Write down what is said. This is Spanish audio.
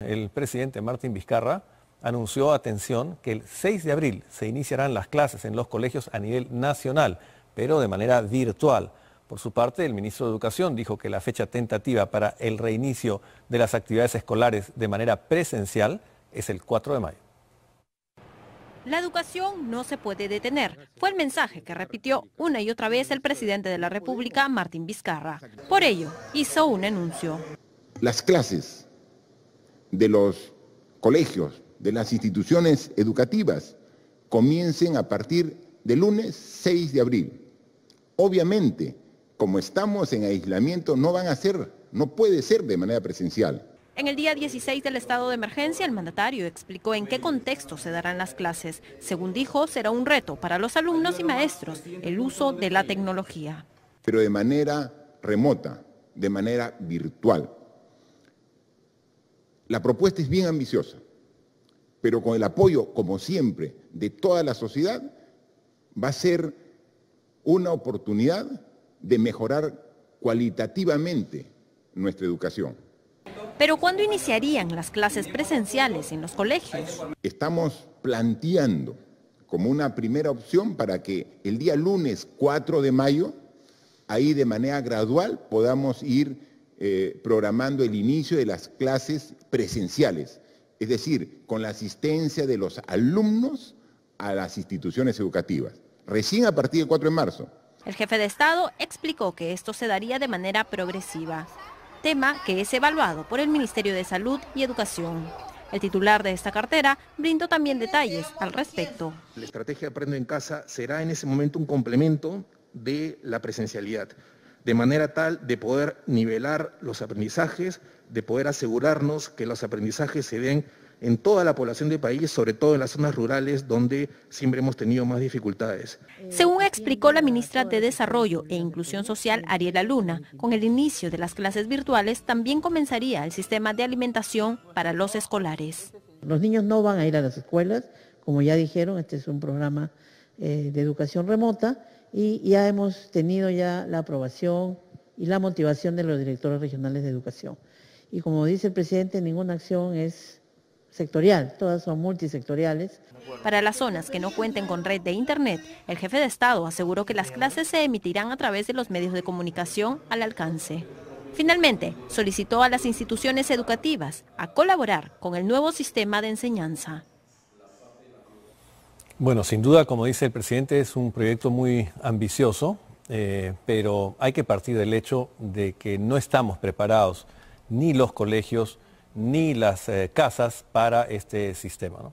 El presidente Martín Vizcarra anunció, atención, que el 6 de abril se iniciarán las clases en los colegios a nivel nacional, pero de manera virtual. Por su parte, el ministro de Educación dijo que la fecha tentativa para el reinicio de las actividades escolares de manera presencial es el 4 de mayo. La educación no se puede detener, fue el mensaje que repitió una y otra vez el presidente de la República, Martín Vizcarra. Por ello, hizo un anuncio. Las clases de los colegios, de las instituciones educativas, comiencen a partir del lunes 6 de abril. Obviamente, como estamos en aislamiento, no van a ser, no puede ser de manera presencial. En el día 16 del estado de emergencia, el mandatario explicó en qué contexto se darán las clases. Según dijo, será un reto para los alumnos y maestros el uso de la tecnología. Pero de manera remota, de manera virtual. La propuesta es bien ambiciosa, pero con el apoyo, como siempre, de toda la sociedad, va a ser una oportunidad de mejorar cualitativamente nuestra educación. Pero ¿cuándo iniciarían las clases presenciales en los colegios? Estamos planteando como una primera opción para que el día lunes 4 de mayo, ahí de manera gradual, podamos ir eh, programando el inicio de las clases presenciales, es decir, con la asistencia de los alumnos a las instituciones educativas, recién a partir del 4 de marzo. El jefe de Estado explicó que esto se daría de manera progresiva, tema que es evaluado por el Ministerio de Salud y Educación. El titular de esta cartera brindó también detalles al respecto. La estrategia Aprendo en Casa será en ese momento un complemento de la presencialidad de manera tal de poder nivelar los aprendizajes, de poder asegurarnos que los aprendizajes se den en toda la población del país, sobre todo en las zonas rurales donde siempre hemos tenido más dificultades. Eh, Según explicó la ministra de Desarrollo e Inclusión Social, Ariela Luna, con el inicio de las clases virtuales también comenzaría el sistema de alimentación para los escolares. Los niños no van a ir a las escuelas, como ya dijeron, este es un programa eh, de educación remota y ya hemos tenido ya la aprobación y la motivación de los directores regionales de educación. Y como dice el presidente, ninguna acción es sectorial, todas son multisectoriales. Para las zonas que no cuenten con red de Internet, el jefe de Estado aseguró que las clases se emitirán a través de los medios de comunicación al alcance. Finalmente, solicitó a las instituciones educativas a colaborar con el nuevo sistema de enseñanza. Bueno, sin duda, como dice el presidente, es un proyecto muy ambicioso, eh, pero hay que partir del hecho de que no estamos preparados, ni los colegios, ni las eh, casas, para este sistema.